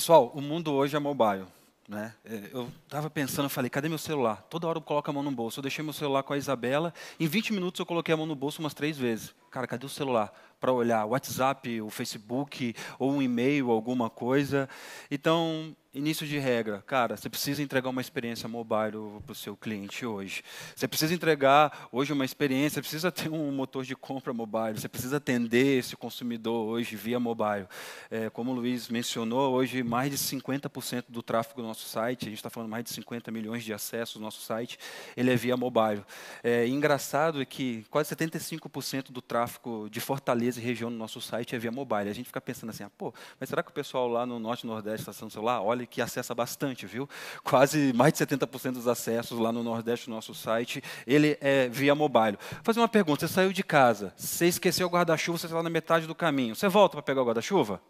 Pessoal, o mundo hoje é mobile. Né? É, eu estava pensando, eu falei, cadê meu celular? Toda hora eu coloco a mão no bolso. Eu deixei meu celular com a Isabela. Em 20 minutos eu coloquei a mão no bolso umas três vezes. Cara, cadê o celular? Para olhar o WhatsApp, o Facebook, ou um e-mail, alguma coisa. Então, Início de regra, cara, você precisa entregar uma experiência mobile para o seu cliente hoje. Você precisa entregar hoje uma experiência, você precisa ter um motor de compra mobile, você precisa atender esse consumidor hoje via mobile. É, como o Luiz mencionou, hoje mais de 50% do tráfego do nosso site, a gente está falando mais de 50 milhões de acessos do nosso site, ele é via mobile. É, engraçado é que quase 75% do tráfego de Fortaleza e região do nosso site é via mobile. A gente fica pensando assim, ah, pô, mas será que o pessoal lá no Norte e Nordeste está sendo celular? Olha olha que acessa bastante, viu? Quase mais de 70% dos acessos lá no Nordeste do nosso site, ele é via mobile. Vou fazer uma pergunta, você saiu de casa, você esqueceu o guarda-chuva, você está na metade do caminho. Você volta para pegar o guarda-chuva?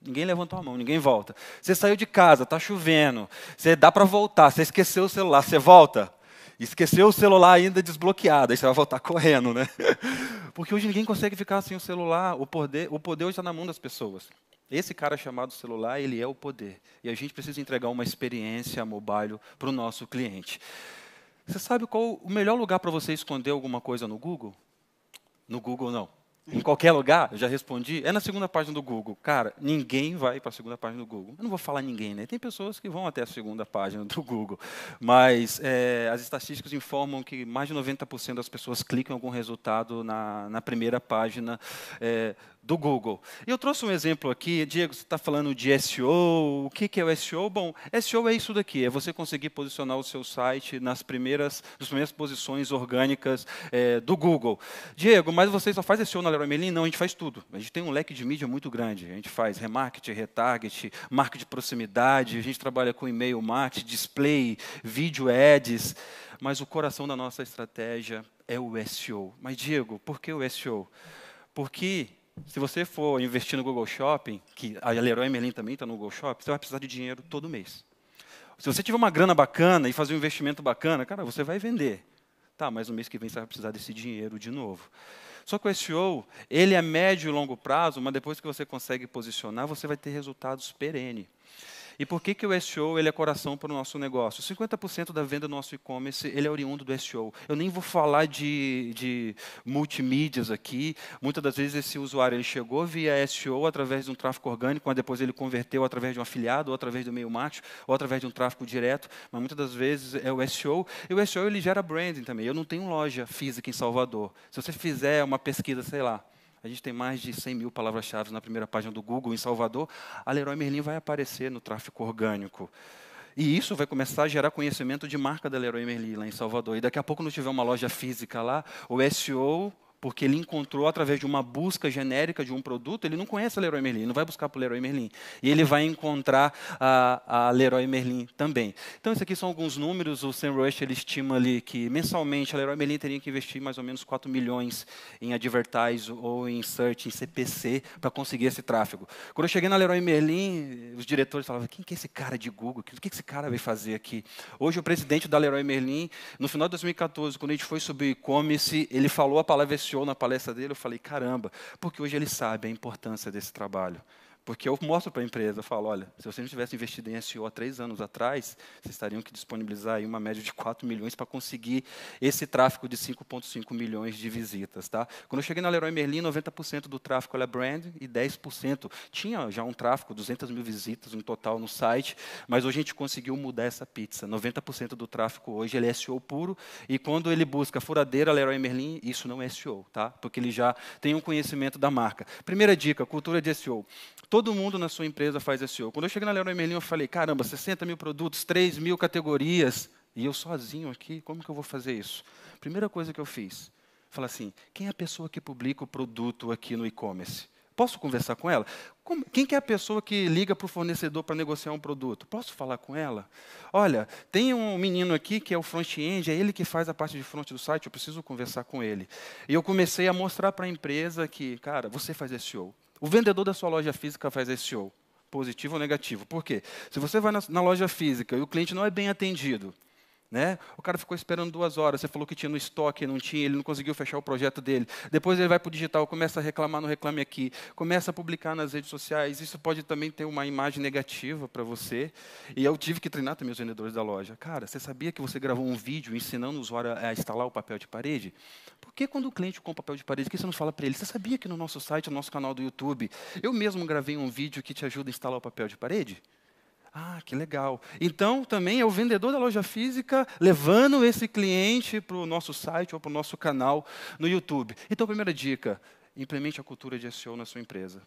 Ninguém levantou a mão, ninguém volta. Você saiu de casa, está chovendo, você dá para voltar, você esqueceu o celular, você volta? Esqueceu o celular ainda desbloqueado, aí você vai voltar correndo, né? Porque hoje ninguém consegue ficar sem o celular, o poder, o poder hoje está na mão das pessoas. Esse cara chamado celular, ele é o poder. E a gente precisa entregar uma experiência mobile para o nosso cliente. Você sabe qual o melhor lugar para você esconder alguma coisa no Google? No Google, não. Em qualquer lugar, eu já respondi, é na segunda página do Google. Cara, ninguém vai para a segunda página do Google. Eu não vou falar ninguém, né? Tem pessoas que vão até a segunda página do Google. Mas é, as estatísticas informam que mais de 90% das pessoas clicam em algum resultado na, na primeira página é, do Google. Eu trouxe um exemplo aqui, Diego, você está falando de SEO, o que, que é o SEO? Bom, SEO é isso daqui, é você conseguir posicionar o seu site nas primeiras, nas primeiras posições orgânicas é, do Google. Diego, mas você só faz SEO na Leroy Merlin? Não, a gente faz tudo. A gente tem um leque de mídia muito grande, a gente faz remarketing, retarget, marca de proximidade, a gente trabalha com e-mail marketing, display, vídeo ads, mas o coração da nossa estratégia é o SEO. Mas Diego, por que o SEO? Porque se você for investir no Google Shopping, que a Leroy Merlin também está no Google Shopping, você vai precisar de dinheiro todo mês. Se você tiver uma grana bacana e fazer um investimento bacana, cara, você vai vender. Tá, mas no mês que vem você vai precisar desse dinheiro de novo. Só que o SEO, ele é médio e longo prazo, mas depois que você consegue posicionar, você vai ter resultados perene. E por que, que o SEO ele é coração para o nosso negócio? 50% da venda do nosso e-commerce ele é oriundo do SEO. Eu nem vou falar de, de multimídias aqui. Muitas das vezes esse usuário ele chegou via SEO através de um tráfego orgânico, mas depois ele converteu através de um afiliado, ou através do meio macho, ou através de um tráfego direto. Mas muitas das vezes é o SEO. E o SEO ele gera branding também. Eu não tenho loja física em Salvador. Se você fizer uma pesquisa, sei lá, a gente tem mais de 100 mil palavras-chave na primeira página do Google em Salvador. A Leroy Merlin vai aparecer no tráfico orgânico. E isso vai começar a gerar conhecimento de marca da Leroy Merlin lá em Salvador. E daqui a pouco não tiver uma loja física lá, o SEO porque ele encontrou através de uma busca genérica de um produto, ele não conhece a Leroy Merlin, não vai buscar para o Leroy Merlin. E ele vai encontrar a, a, Leroy Merlin também. Então, isso aqui são alguns números. O Sam Rush ele estima ali que mensalmente a Leroy Merlin teria que investir mais ou menos 4 milhões em advertise ou em search, em CPC, para conseguir esse tráfego. Quando eu cheguei na Leroy Merlin, os diretores falavam, quem que é esse cara de Google? O que, que esse cara vai fazer aqui? Hoje, o presidente da Leroy Merlin, no final de 2014, quando a gente foi sobre e-commerce, ele falou a palavra anunciou na palestra dele, eu falei: caramba, porque hoje ele sabe a importância desse trabalho. Porque eu mostro para a empresa, eu falo, olha, se você não tivesse investido em SEO há três anos atrás, vocês teriam que disponibilizar aí uma média de 4 milhões para conseguir esse tráfego de 5,5 milhões de visitas. Tá? Quando eu cheguei na Leroy Merlin, 90% do tráfego era é brand e 10% tinha já um tráfego, 200 mil visitas no total no site, mas hoje a gente conseguiu mudar essa pizza. 90% do tráfego hoje ele é SEO puro e quando ele busca furadeira, Leroy Merlin, isso não é SEO, tá? porque ele já tem um conhecimento da marca. Primeira dica, cultura de SEO. Todo Todo mundo na sua empresa faz SEO. Quando eu cheguei na Leroy Merlin, eu falei, caramba, 60 mil produtos, 3 mil categorias, e eu sozinho aqui, como que eu vou fazer isso? Primeira coisa que eu fiz, falei assim, quem é a pessoa que publica o produto aqui no e-commerce? Posso conversar com ela? quem que é a pessoa que liga para o fornecedor para negociar um produto? Posso falar com ela? Olha, tem um menino aqui que é o front-end, é ele que faz a parte de front do site, eu preciso conversar com ele. E eu comecei a mostrar para a empresa que, cara, você faz SEO. O vendedor da sua loja física faz esse show, positivo ou negativo. Por quê? Se você vai na, na loja física e o cliente não é bem atendido, né? O cara ficou esperando duas horas. Você falou que tinha no estoque, não tinha, ele não conseguiu fechar o projeto dele. Depois ele vai para o digital, começa a reclamar no Reclame Aqui, começa a publicar nas redes sociais. Isso pode também ter uma imagem negativa para você. E eu tive que treinar também os vendedores da loja. Cara, você sabia que você gravou um vídeo ensinando o usuário a instalar o papel de parede? Por que quando o cliente compra papel de parede, que você não fala para ele? Você sabia que no nosso site, no nosso canal do YouTube, eu mesmo gravei um vídeo que te ajuda a instalar o papel de parede? Ah, que legal. Então, também é o vendedor da loja física levando esse cliente para o nosso site ou para o nosso canal no YouTube. Então, primeira dica: implemente a cultura de SEO na sua empresa.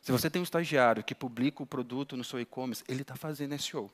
Se você tem um estagiário que publica o produto no seu e-commerce, ele está fazendo SEO.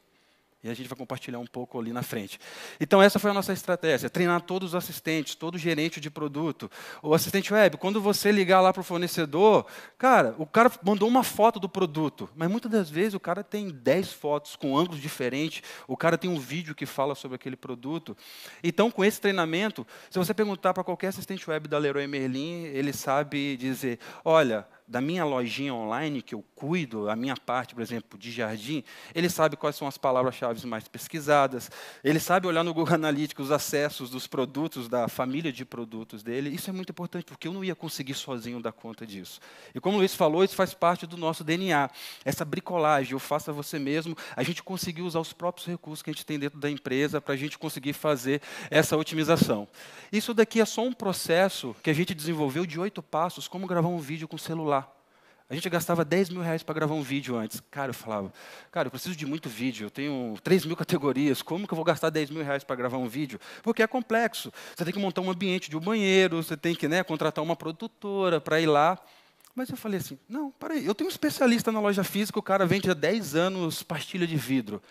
E a gente vai compartilhar um pouco ali na frente. Então, essa foi a nossa estratégia: treinar todos os assistentes, todo gerente de produto. O assistente web, quando você ligar lá para o fornecedor, cara, o cara mandou uma foto do produto, mas muitas das vezes o cara tem 10 fotos com ângulos diferentes, o cara tem um vídeo que fala sobre aquele produto. Então, com esse treinamento, se você perguntar para qualquer assistente web da Leroy Merlin, ele sabe dizer: olha, da minha lojinha online que eu cuido, a minha parte, por exemplo, de jardim, ele sabe quais são as palavras-chave mais pesquisadas, ele sabe olhar no Google Analytics os acessos dos produtos, da família de produtos dele. Isso é muito importante, porque eu não ia conseguir sozinho dar conta disso. E como o Luiz falou, isso faz parte do nosso DNA. Essa bricolagem, o faça você mesmo, a gente conseguir usar os próprios recursos que a gente tem dentro da empresa para a gente conseguir fazer essa otimização. Isso daqui é só um processo que a gente desenvolveu de oito passos, como gravar um vídeo com celular a gente gastava 10 mil reais para gravar um vídeo antes. Cara, eu falava, cara, eu preciso de muito vídeo, eu tenho 3 mil categorias, como que eu vou gastar 10 mil reais para gravar um vídeo? Porque é complexo. Você tem que montar um ambiente de um banheiro, você tem que né, contratar uma produtora para ir lá. Mas eu falei assim, não, peraí, eu tenho um especialista na loja física, o cara vende há 10 anos pastilha de vidro.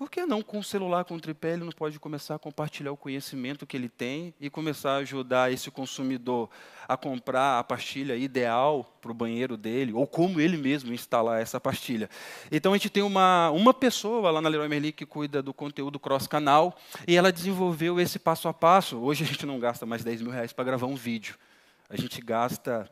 Por que não com o celular, com o tripé, ele não pode começar a compartilhar o conhecimento que ele tem e começar a ajudar esse consumidor a comprar a pastilha ideal para o banheiro dele, ou como ele mesmo instalar essa pastilha? Então, a gente tem uma, uma pessoa lá na Leroy Merlin que cuida do conteúdo cross-canal e ela desenvolveu esse passo a passo. Hoje, a gente não gasta mais 10 mil reais para gravar um vídeo. A gente gasta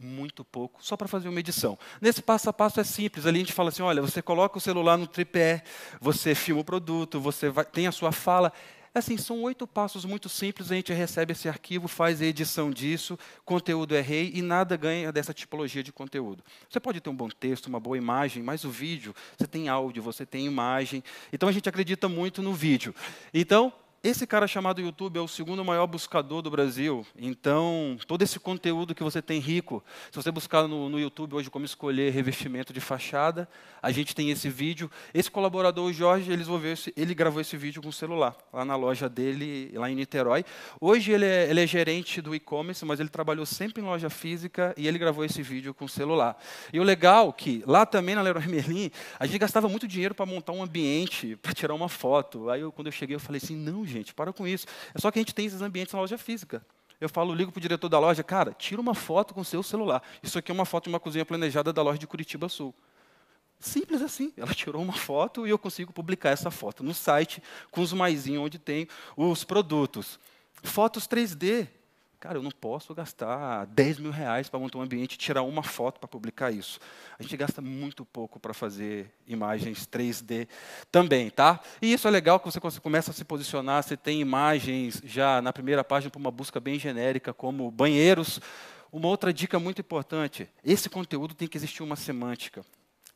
muito pouco, só para fazer uma edição Nesse passo a passo é simples, ali a gente fala assim, olha, você coloca o celular no tripé, você filma o produto, você vai, tem a sua fala. É assim, são oito passos muito simples, a gente recebe esse arquivo, faz a edição disso, conteúdo é rei e nada ganha dessa tipologia de conteúdo. Você pode ter um bom texto, uma boa imagem, mas o vídeo, você tem áudio, você tem imagem. Então a gente acredita muito no vídeo. Então, esse cara chamado YouTube é o segundo maior buscador do Brasil. Então, todo esse conteúdo que você tem rico, se você buscar no, no, YouTube hoje como escolher revestimento de fachada, a gente tem esse vídeo. Esse colaborador, o Jorge, ele, esse, ele gravou esse vídeo com o celular, lá na loja dele, lá em Niterói. Hoje ele é, ele é gerente do e-commerce, mas ele trabalhou sempre em loja física e ele gravou esse vídeo com o celular. E o legal é que, lá também na Leroy Merlin, a gente gastava muito dinheiro para montar um ambiente, para tirar uma foto. Aí, eu, quando eu cheguei, eu falei assim, não, gente, para com isso. É só que a gente tem esses ambientes na loja física. Eu falo, ligo para o diretor da loja, cara, tira uma foto com o seu celular. Isso aqui é uma foto de uma cozinha planejada da loja de Curitiba Sul. Simples assim. Ela tirou uma foto e eu consigo publicar essa foto no site com os maisinhos onde tem os produtos. Fotos 3D, Cara, eu não posso gastar 10 mil reais para montar um ambiente e tirar uma foto para publicar isso. A gente gasta muito pouco para fazer imagens 3D também, tá? E isso é legal que você começa a se posicionar, você tem imagens já na primeira página para uma busca bem genérica, como banheiros. Uma outra dica muito importante, esse conteúdo tem que existir uma semântica.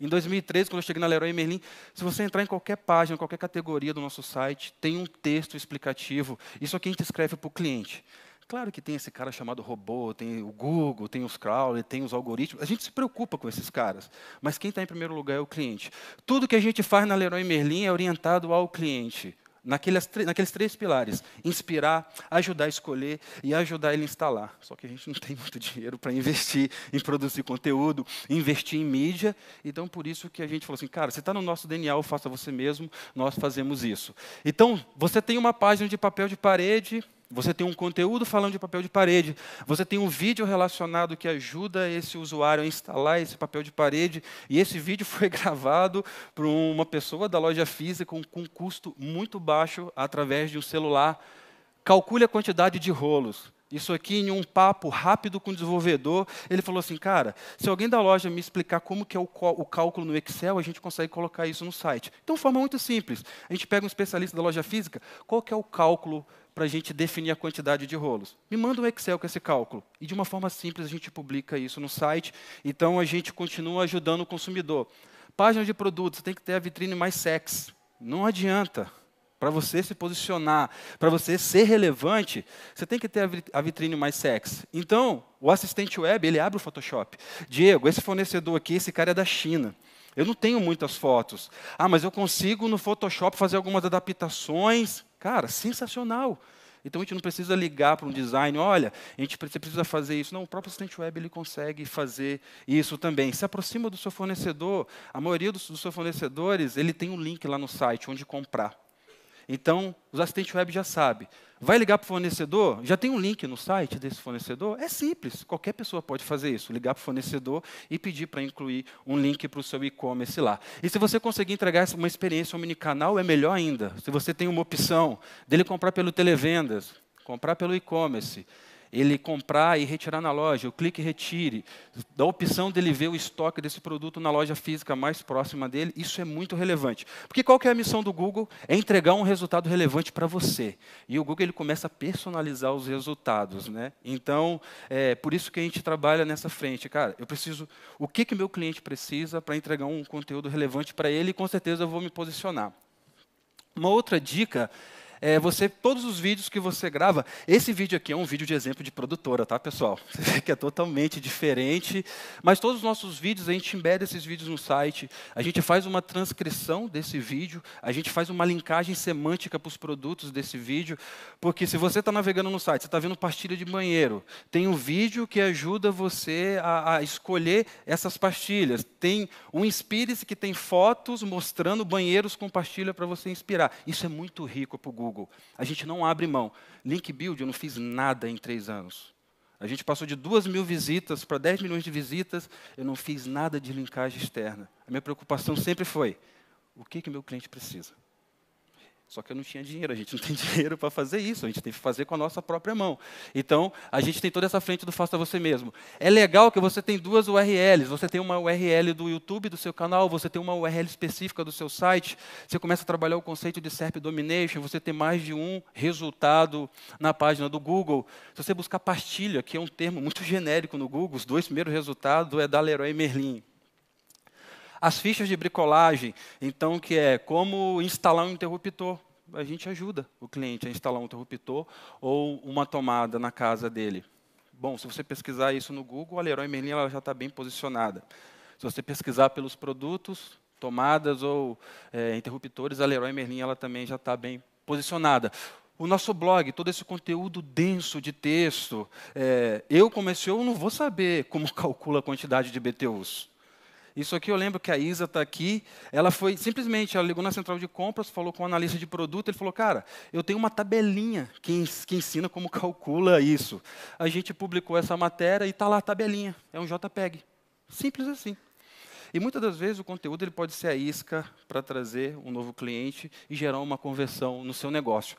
Em 2013, quando eu cheguei na Leroy Merlin, se você entrar em qualquer página, qualquer categoria do nosso site, tem um texto explicativo. Isso aqui a gente escreve para o cliente. Claro que tem esse cara chamado robô, tem o Google, tem os crawlers, tem os algoritmos. A gente se preocupa com esses caras, mas quem está em primeiro lugar é o cliente. Tudo que a gente faz na Leroy Merlin é orientado ao cliente, naqueles, naqueles três pilares: inspirar, ajudar a escolher e ajudar ele a instalar. Só que a gente não tem muito dinheiro para investir em produzir conteúdo, investir em mídia. Então, por isso que a gente falou assim, cara, você está no nosso DNA, faça você mesmo, nós fazemos isso. Então, você tem uma página de papel de parede você tem um conteúdo falando de papel de parede. Você tem um vídeo relacionado que ajuda esse usuário a instalar esse papel de parede. E esse vídeo foi gravado por uma pessoa da loja física com, custo muito baixo através de um celular. Calcule a quantidade de rolos. Isso aqui em um papo rápido com o desenvolvedor, ele falou assim, cara, se alguém da loja me explicar como que é o, o, cálculo no Excel, a gente consegue colocar isso no site. Então, forma muito simples. A gente pega um especialista da loja física, qual que é o cálculo para a gente definir a quantidade de rolos. Me manda um Excel com esse cálculo. E de uma forma simples a gente publica isso no site. Então a gente continua ajudando o consumidor. Página de produtos, tem que ter a vitrine mais sexy. Não adianta. Para você se posicionar, para você ser relevante, você tem que ter a vitrine mais sexy. Então, o assistente web, ele abre o Photoshop. Diego, esse fornecedor aqui, esse cara é da China. Eu não tenho muitas fotos. Ah, mas eu consigo no Photoshop fazer algumas adaptações Cara, sensacional. Então a gente não precisa ligar para um design, olha, a gente precisa fazer isso. Não, o próprio assistente web ele consegue fazer isso também. Se aproxima do seu fornecedor. A maioria dos, dos seus fornecedores ele tem um link lá no site onde comprar. Então, os assistentes web já sabem. Vai ligar para o fornecedor? Já tem um link no site desse fornecedor? É simples, qualquer pessoa pode fazer isso. Ligar para o fornecedor e pedir para incluir um link para o seu e-commerce lá. E se você conseguir entregar uma experiência omnicanal, é melhor ainda. Se você tem uma opção dele comprar pelo televendas, comprar pelo e-commerce, ele comprar e retirar na loja, o clique e retire, da opção dele ver o estoque desse produto na loja física mais próxima dele, isso é muito relevante. Porque qual que é a missão do Google? É entregar um resultado relevante para você. E o Google ele começa a personalizar os resultados. Né? Então, é por isso que a gente trabalha nessa frente. Cara, eu preciso, o que que meu cliente precisa para entregar um conteúdo relevante para ele e com certeza eu vou me posicionar. Uma outra dica é, você todos os vídeos que você grava. Esse vídeo aqui é um vídeo de exemplo de produtora, tá, pessoal? Você vê que é totalmente diferente. Mas todos os nossos vídeos, a gente embede esses vídeos no site, a gente faz uma transcrição desse vídeo, a gente faz uma linkagem semântica para os produtos desse vídeo, porque se você está navegando no site, você está vendo pastilha de banheiro, tem um vídeo que ajuda você a, a escolher essas pastilhas. Tem um inspire que tem fotos mostrando banheiros com pastilha para você inspirar. Isso é muito rico para o Google. Google. A gente não abre mão. Link Build, eu não fiz nada em três anos. A gente passou de 2 mil visitas para 10 milhões de visitas, eu não fiz nada de linkagem externa. A minha preocupação sempre foi: o que, que meu cliente precisa? Só que eu não tinha dinheiro, a gente não tem dinheiro para fazer isso, a gente tem que fazer com a nossa própria mão. Então, a gente tem toda essa frente do faça você mesmo. É legal que você tem duas URLs, você tem uma URL do YouTube do seu canal, você tem uma URL específica do seu site, você começa a trabalhar o conceito de SERP Domination, você tem mais de um resultado na página do Google. Se você buscar pastilha, que é um termo muito genérico no Google, os dois primeiros resultados é da Leroy Merlin. As fichas de bricolagem, então, que é como instalar um interruptor. A gente ajuda o cliente a instalar um interruptor ou uma tomada na casa dele. Bom, se você pesquisar isso no Google, a Leroy Merlin ela já está bem posicionada. Se você pesquisar pelos produtos, tomadas ou é, interruptores, a Leroy Merlin ela também já está bem posicionada. O nosso blog, todo esse conteúdo denso de texto, é, eu comecei, é eu não vou saber como calcula a quantidade de BTUs. Isso aqui eu lembro que a Isa está aqui. Ela foi simplesmente, ela ligou na central de compras, falou com o um analista de produto. Ele falou: Cara, eu tenho uma tabelinha que, que ensina como calcula isso. A gente publicou essa matéria e está lá a tabelinha. É um JPEG. Simples assim. E muitas das vezes o conteúdo ele pode ser a isca para trazer um novo cliente e gerar uma conversão no seu negócio.